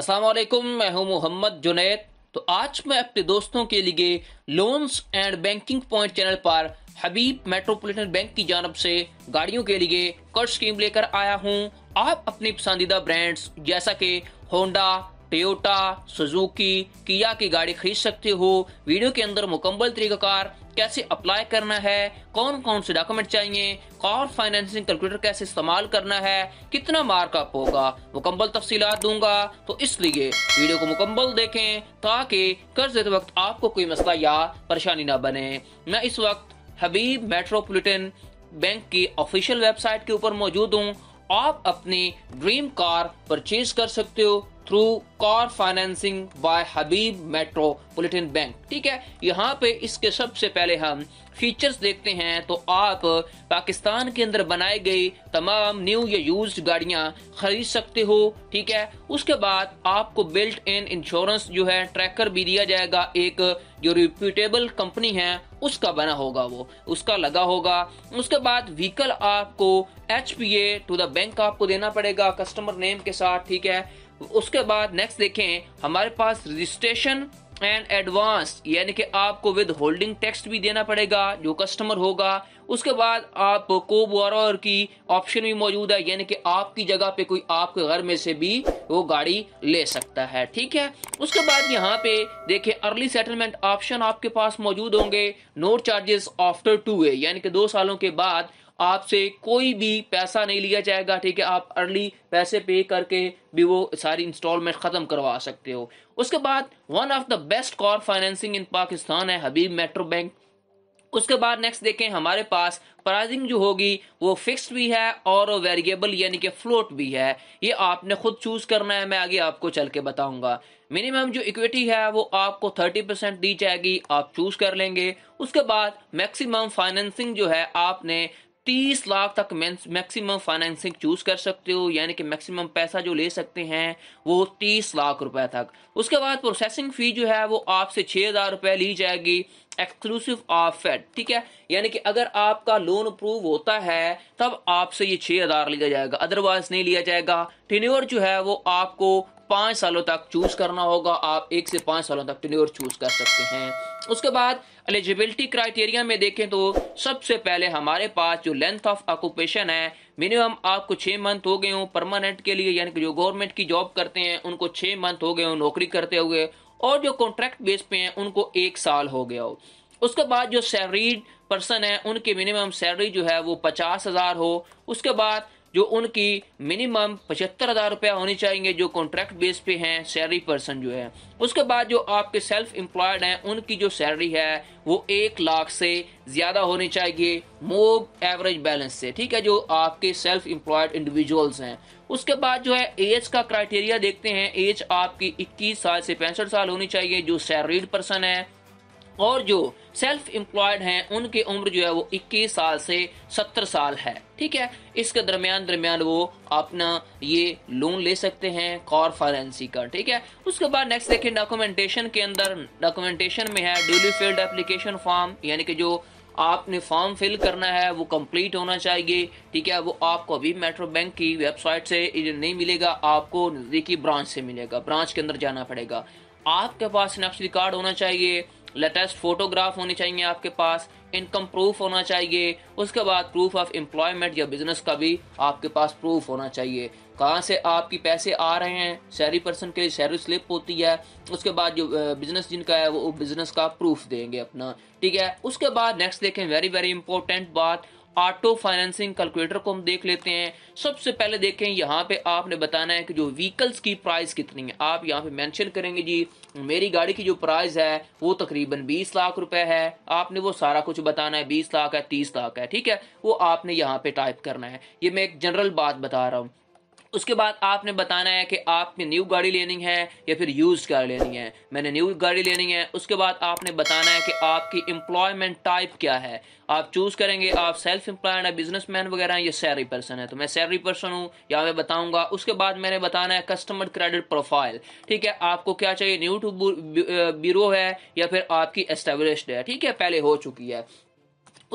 वालेकुम मैं हूं मोहम्मद जुनैद तो आज मैं अपने दोस्तों के लिए loans and banking point channel पर हबीब मेट्रोपॉलिटन बैंक की जानब से गाड़ियों के लिए कर्ज स्कीम लेकर आया हूं आप अपने पसंदीदा ब्रांड्स जैसा कि होंडा टोयोटा सुजुकी किया की गाड़ी खरीद सकते हो वीडियो के अंदर मुकम्मल तरीकाकार कैसे अप्लाई करना है कौन कौन से डॉक्यूमेंट चाहिए कार फाइनेंसिंग कैलकुलेटर कैसे इस्तेमाल करना है कितना मार्कअप होगा मुकम्मल तफसी दूंगा तो इसलिए वीडियो को मुकम्मल देखें ताकि कर्ज देते वक्त आपको कोई मसला या परेशानी ना बने मैं इस वक्त हबीब मेट्रोपोलिटन बैंक की ऑफिशियल वेबसाइट के ऊपर मौजूद हूँ आप अपनी ड्रीम कार परचेज कर सकते हो through car financing by Habib metropolitan bank ठीक है यहाँ पे इसके सबसे पहले हम फीचर्स देखते हैं तो आप पाकिस्तान के अंदर बनाई गई तमाम न्यू या यूज्ड गाड़ियाँ खरीद सकते हो ठीक है उसके बाद आपको बिल्ट इन इंश्योरेंस जो है ट्रैकर भी दिया जाएगा एक जो रिप्यूटेबल कंपनी है उसका बना होगा वो उसका लगा होगा उसके बाद व्हीकल आपको एच टू द बैंक आपको देना पड़ेगा कस्टमर नेम के साथ ठीक है उसके बाद नेक्स्ट देखें हमारे पास रजिस्ट्रेशन एंड एडवांस यानी कि आपको विद होल्डिंग टैक्स भी देना पड़ेगा जो कस्टमर होगा उसके बाद आप को बोर की ऑप्शन भी मौजूद है यानी कि आपकी जगह पे कोई आपके घर में से भी वो गाड़ी ले सकता है ठीक है उसके बाद यहाँ पे देखिए अर्ली सेटलमेंट ऑप्शन आपके पास मौजूद होंगे no charges after two a यानी कि दो सालों के बाद आपसे कोई भी पैसा नहीं लिया जाएगा ठीक है आप अर्ली पैसे पे करके भी वो सारी इंस्टॉलमेंट ख़त्म करवा सकते हो उसके बाद one of the best car financing in Pakistan है हबीब मेट्रो बैंक उसके बाद नेक्स्ट देखें हमारे पास प्राइसिंग जो होगी वो फिक्स भी है और वेरिएबल यानी कि फ्लोट भी है ये आपने खुद चूज करना है मैं आगे आपको चल के बताऊंगा मिनिमम जो इक्विटी है वो आपको 30 परसेंट दी जाएगी आप चूज कर लेंगे उसके बाद मैक्सिमम फाइनेंसिंग जो है आपने तीस लाख तक मैक्सिमम फाइनेंसिंग चूज़ कर सकते हो यानी कि मैक्सिमम पैसा जो ले सकते हैं वो तीस लाख रुपए तक उसके बाद प्रोसेसिंग फ़ी जो है वो आपसे छः हज़ार रुपये ली जाएगी एक्सक्लूसिव ऑफ फेड ठीक है यानी कि अगर आपका लोन अप्रूव होता है तब आपसे ये छः हज़ार लिया जाएगा अदरवाइज नहीं लिया जाएगा टेन्योर जो है वो आपको पाँच सालों तक चूज़ करना होगा आप एक से पाँच सालों तक टेन्योर चूज़ कर सकते हैं उसके बाद एलिजिबिलिटी क्राइटेरिया में देखें तो सबसे पहले हमारे पास जो लेंथ ऑफ ऑक्यूपेशन है मिनिमम आपको छः मंथ हो गए हों परमानेंट के लिए यानी कि जो गवर्नमेंट की जॉब करते हैं उनको छः मंथ हो गए हों नौकरी करते हुए और जो कॉन्ट्रैक्ट बेस पे हैं उनको एक साल हो गया हो उसके बाद जो सैलरीड पर्सन है उनके मिनिमम सैलरी जो है वो पचास हज़ार हो उसके बाद जो उनकी मिनिमम पचहत्तर हज़ार रुपया होनी चाहिए जो कॉन्ट्रैक्ट बेस पे हैं सैलरी पर्सन जो है उसके बाद जो आपके सेल्फ एम्प्लॉयड हैं उनकी जो सैलरी है वो एक लाख से ज़्यादा होनी चाहिए मोब एवरेज बैलेंस से ठीक है जो आपके सेल्फ एम्प्लॉयड इंडिविजुअल्स हैं उसके बाद जो है एज का क्राइटेरिया देखते हैं एज आपकी इक्कीस साल से पैंसठ साल होनी चाहिए जो सैलरीड पर्सन है और जो सेल्फ एम्प्लॉयड हैं उनकी उम्र जो है वो 21 साल से 70 साल है ठीक है इसके दरमियान दरमियान वो अपना ये लोन ले सकते हैं कॉर फाइनेंसी का ठीक है उसके बाद नेक्स्ट देखिए डॉक्यूमेंटेशन के अंदर डॉक्यूमेंटेशन में है ड्यूली फिल्ड एप्लीकेशन फॉर्म यानी कि जो आपने फॉर्म फिल करना है वो कंप्लीट होना चाहिए ठीक है वो आपको अभी मेट्रो बैंक की वेबसाइट से नहीं मिलेगा आपको नज़दीकी ब्रांच से मिलेगा ब्रांच के अंदर जाना पड़ेगा आपके पास नेशनल कार्ड होना चाहिए लेटेस्ट फोटोग्राफ होनी चाहिए आपके पास इनकम प्रूफ होना चाहिए उसके बाद प्रूफ ऑफ एम्प्लॉयमेंट या बिजनेस का भी आपके पास प्रूफ होना चाहिए कहाँ से आपकी पैसे आ रहे हैं सैलरी पर्सन के लिए सैलरी स्लिप होती है उसके बाद जो बिजनेस जिनका है वो बिजनेस का प्रूफ देंगे अपना ठीक है उसके बाद नेक्स्ट देखें वेरी वेरी इंपॉर्टेंट बात ऑटो फाइनेंसिंग कैलकुलेटर को हम देख लेते हैं सबसे पहले देखें यहाँ पे आपने बताना है कि जो व्हीकल्स की प्राइस कितनी है आप यहाँ पे मेंशन करेंगे जी मेरी गाड़ी की जो प्राइस है वो तकरीबन 20 लाख रुपए है आपने वो सारा कुछ बताना है 20 लाख है 30 लाख है ठीक है वो आपने यहाँ पे टाइप करना है ये मैं एक जनरल बात बता रहा हूँ उसके बाद आपने बताना है कि आपने न्यू गाड़ी लेनी है या फिर यूज़ कार लेनी है मैंने न्यू गाड़ी लेनी है उसके बाद आपने बताना है कि आपकी एम्प्लॉयमेंट टाइप क्या है आप चूज़ करेंगे आप सेल्फ एम्प्लॉयड है बिजनेस मैन वगैरह या सैलरी पर्सन है तो मैं सैलरी पर्सन हूँ या मैं बताऊंगा उसके बाद मैंने बताना है कस्टमर क्रेडिट प्रोफाइल ठीक है आपको क्या चाहिए न्यू टू ब्यूरो है या फिर आपकी एस्टेब्लिश है ठीक है पहले हो चुकी है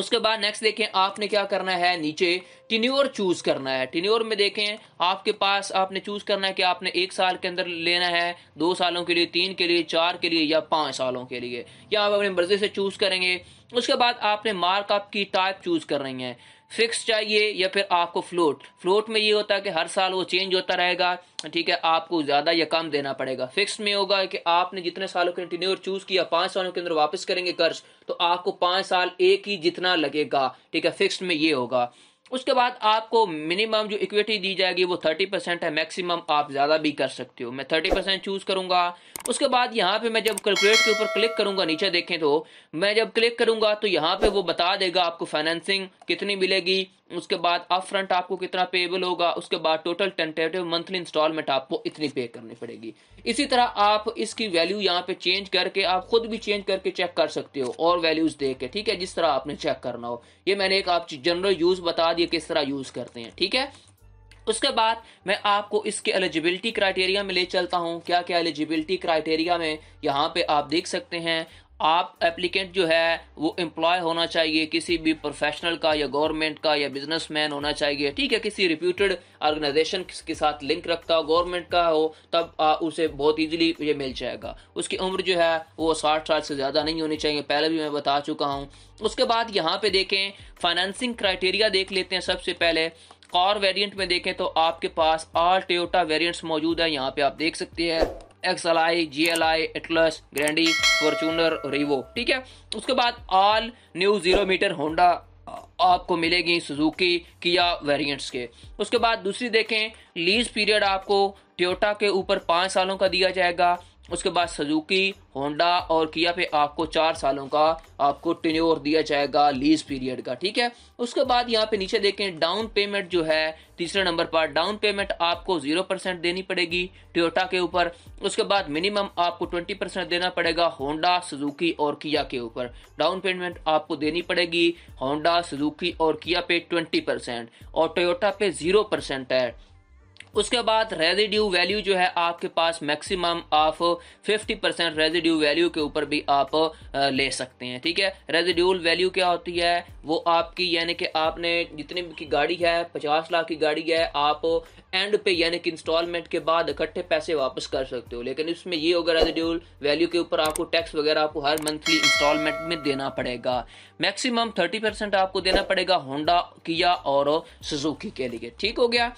उसके बाद नेक्स्ट देखें आपने क्या करना है नीचे टिन्योर चूज करना है टिन्योर में देखें आपके पास आपने चूज करना है कि आपने एक साल के अंदर लेना है दो सालों के लिए तीन के लिए चार के लिए या पांच सालों के लिए या आप अपनी मर्जी से चूज करेंगे उसके बाद आपने मार्कअप की टाइप चूज कर रही है फिक्स चाहिए या फिर आपको फ्लोट फ्लोट में ये होता है कि हर साल वो चेंज होता रहेगा ठीक है आपको ज़्यादा या कम देना पड़ेगा फिक्स में होगा कि आपने जितने सालों के टेन्योर चूज़ किया पांच सालों के अंदर वापस करेंगे कर्ज तो आपको पांच साल एक ही जितना लगेगा ठीक है फिक्स में ये होगा उसके बाद आपको मिनिमम जो इक्विटी दी जाएगी वो थर्टी परसेंट है मैक्सिमम आप ज़्यादा भी कर सकते हो मैं थर्टी परसेंट चूज़ करूँगा उसके बाद यहाँ पे मैं जब कैलकुलेट के ऊपर क्लिक करूंगा नीचे देखें तो मैं जब क्लिक करूंगा तो यहाँ पे वो बता देगा आपको फाइनेंसिंग कितनी मिलेगी उसके बाद अप फ्रंट आपको कितना पेबल होगा उसके बाद टोटल टेंटेटिव मंथली इंस्टॉलमेंट आपको इतनी पे करनी पड़ेगी इसी तरह आप इसकी वैल्यू यहाँ पे चेंज करके आप खुद भी चेंज करके चेक कर सकते हो और वैल्यूज़ दे के ठीक है जिस तरह आपने चेक करना हो ये मैंने एक आप जनरल यूज़ बता दिया किस तरह यूज़ करते हैं ठीक है उसके बाद मैं आपको इसके एलिजिबिलिटी क्राइटेरिया में ले चलता हूँ क्या क्या एलिजिबिलिटी क्राइटेरिया में यहाँ पे आप देख सकते हैं आप एप्लीकेंट जो है वो एम्प्लॉय होना चाहिए किसी भी प्रोफेशनल का या गवर्नमेंट का या बिजनेसमैन होना चाहिए ठीक है किसी रिप्यूटेड ऑर्गेनाइजेशन के साथ लिंक रखता हो गवर्नमेंट का हो तब आ, उसे बहुत इजीली ये मिल जाएगा उसकी उम्र जो है वो साठ साल से ज़्यादा नहीं होनी चाहिए पहले भी मैं बता चुका हूँ उसके बाद यहाँ पर देखें फाइनेंसिंग क्राइटेरिया देख लेते हैं सबसे पहले कार वेरियंट में देखें तो आपके पास आल टोयोटा वेरियंट्स मौजूद है यहाँ पर आप देख सकते हैं XL L I G L I Atlas Grande Fortuner Revo ठीक है उसके बाद all new zero meter Honda आपको मिलेगी सुजुकी किया वेरिएंट्स के उसके बाद दूसरी देखें लीज पीरियड आपको ट्योटा के ऊपर पाँच सालों का दिया जाएगा उसके बाद सजुकी होंडा और किया पे आपको चार सालों का आपको टेन्योर दिया जाएगा लीज पीरियड का ठीक है उसके बाद यहाँ पे नीचे देखें डाउन पेमेंट जो है तीसरे नंबर पर डाउन पेमेंट आपको जीरो परसेंट देनी पड़ेगी टोयोटा के ऊपर उसके बाद मिनिमम आपको ट्वेंटी परसेंट देना पड़ेगा होंडा सुजुकी और किया के ऊपर डाउन पेमेंट आपको देनी पड़ेगी होंडा सुजुकी और किया पे ट्वेंटी परसेंट और टोयोटा पे जीरो परसेंट है उसके बाद रेजिड्यू वैल्यू जो है आपके पास maximum of 50 percent residue value के ऊपर भी आप ले सकते हैं ठीक है रेजिड्यूल वैल्यू क्या होती है वो आपकी यानी कि आपने जितनी की गाड़ी है 50 लाख की गाड़ी है आप एंड पे यानी कि इंस्टॉलमेंट के बाद इकट्ठे पैसे वापस कर सकते हो लेकिन इसमें ये होगा रेजिड्यूल वैल्यू के ऊपर आपको टैक्स वगैरह आपको हर मंथली इंस्टॉलमेंट में देना पड़ेगा मैक्सिमम थर्टी परसेंट आपको देना पड़ेगा होंडा किया और सुजुकी के लिए ठीक हो गया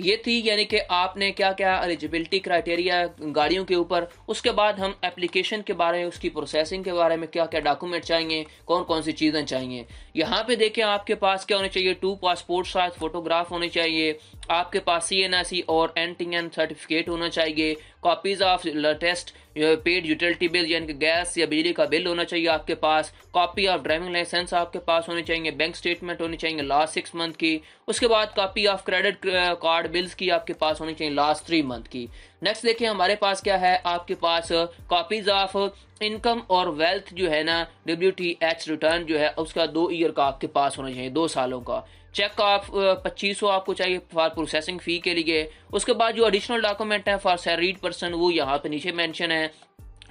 ये थी यानी कि आपने क्या क्या एलिजिबिलिटी क्राइटेरिया गाड़ियों के ऊपर उसके बाद हम एप्लीकेशन के बारे में उसकी प्रोसेसिंग के बारे में क्या क्या डॉक्यूमेंट चाहिए कौन कौन सी चीज़ें चाहिए यहाँ पे देखें आपके पास क्या होने चाहिए टू पासपोर्ट साइज फोटोग्राफ होने चाहिए आपके पास सी एन आई सी और एन टी एन सर्टिफिकेट होना चाहिए copies of latest paid utility bill यानी कि गैस या बिजली का बिल होना चाहिए आपके पास कॉपी ऑफ ड्राइविंग लाइसेंस आपके पास होने चाहिए बैंक स्टेटमेंट होनी चाहिए लास्ट सिक्स मंथ की उसके बाद copy of credit card bills की आपके पास होनी चाहिए लास्ट थ्री मंथ की नेक्स्ट देखें हमारे पास क्या है आपके पास कॉपीज ऑफ इनकम और वेल्थ जो है ना डब्ल्यू टी एच रिटर्न जो है उसका दो ईयर का आपके पास होना चाहिए दो सालों का चेक आप पच्चीस सौ आपको चाहिए फॉर प्रोसेसिंग फ़ी के लिए उसके बाद जो एडिशनल डॉक्यूमेंट है फॉर सैलरीड पर्सन वो यहाँ पे नीचे मेंशन है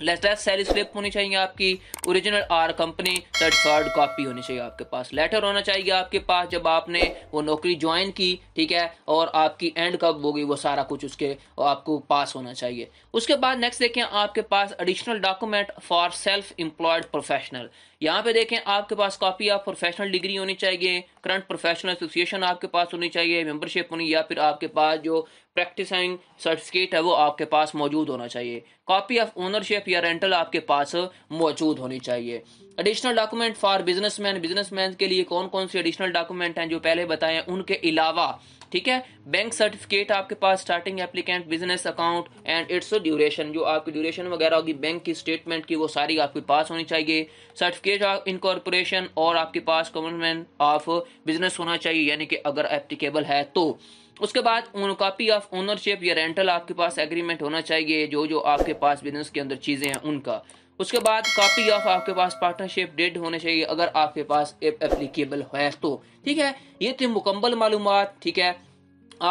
लेटर सेल स्लिप होनी चाहिए आपकी original or company third third copy होनी चाहिए आपके पास लेटर होना चाहिए आपके पास जब आपने वो नौकरी ज्वाइन की ठीक है और आपकी एंड कब होगी वो सारा कुछ उसके आपको पास होना चाहिए उसके बाद नेक्स्ट देखें आपके पास additional document for self employed professional यहाँ पे देखें आपके पास कॉपी ऑफ प्रोफेशनल डिग्री होनी चाहिए करंट प्रोफेशनल एसोसिएशन आपके पास होनी चाहिए मेंबरशिप होनी या फिर आपके पास जो प्रैक्टिसिंग सर्टिफिकेट है वो आपके पास मौजूद होना चाहिए कॉपी ऑफ ओनरशिप या रेंटल आपके पास मौजूद होनी चाहिए additional document for businessman businessman के लिए कौन कौन से एडिशनल डॉक्यूमेंट हैं जो पहले बताए उनके अलावा ठीक है बैंक सर्टिफिकेट आपके पास starting applicant business account and its duration जो आपकी ड्यूरेशन वगैरह होगी बैंक की स्टेटमेंट की वो सारी आपके पास होनी चाहिए सर्टिफिकेट ऑफ इनकॉर्पोरेशन और आपके पास गवर्नमेंट ऑफ बिजनेस होना चाहिए यानी कि अगर एप्लीकेबल है तो उसके बाद कॉपी ऑफ ओनरशिप या रेंटल आपके पास एग्रीमेंट होना चाहिए जो जो आपके पास बिजनेस के अंदर चीज़ें हैं उनका उसके बाद कॉपी ऑफ आपके पास पार्टनरशिप डेड होने चाहिए अगर आपके पास एप्लीकेबल है तो ठीक है ये थी मुकम्मल मालूम ठीक है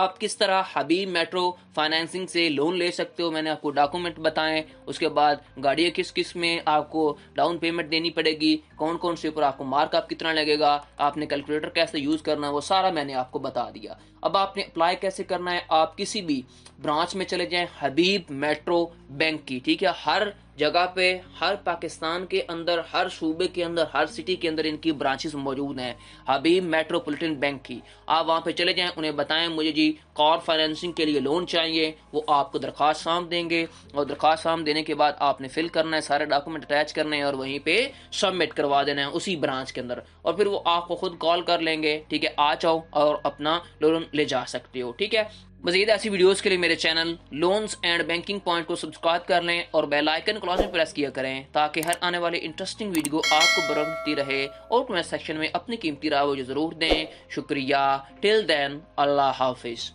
आप किस तरह हबीब मेट्रो फाइनेंसिंग से लोन ले सकते हो मैंने आपको डॉक्यूमेंट बताए उसके बाद गाड़ियाँ किस किस में आपको डाउन पेमेंट देनी पड़ेगी कौन कौन से ऊपर आपको मार्कअप कितना लगेगा आपने कैलकुलेटर कैसे यूज़ करना है वो सारा मैंने आपको बता दिया अब आपने अप्लाई कैसे करना है आप किसी भी ब्रांच में चले जाए हबीब मेट्रो बैंक की ठीक है हर जगह पे हर पाकिस्तान के अंदर हर सूबे के अंदर हर सिटी के अंदर इनकी ब्रांचेस मौजूद हैं हबीब मेट्रोपॉलिटन बैंक की आप वहाँ पे चले जाएं उन्हें बताएं मुझे जी कार फाइनेंसिंग के लिए लोन चाहिए वो आपको दरख्वास्त साम देंगे और दरख्वास्त साम देने के बाद आपने फिल करना है सारे डॉक्यूमेंट अटैच करने हैं और वहीं पर सबमिट करवा देना है उसी ब्रांच के अंदर और फिर वो आपको खुद कॉल कर लेंगे ठीक है आ जाओ और अपना लोन ले जा सकते हो ठीक है मजीद ऐसी वीडियोस के लिए मेरे channel loans and banking point को सब्सक्राइब कर लें और बेल आइकन क्लॉज में प्रेस किया करें ताकि हर आने वाले इंटरेस्टिंग वीडियो आपको बरती रहे और कमेंट सेक्शन में अपनी कीमती राय जरूर दें शुक्रिया टिल देन अल्लाह हाफिज़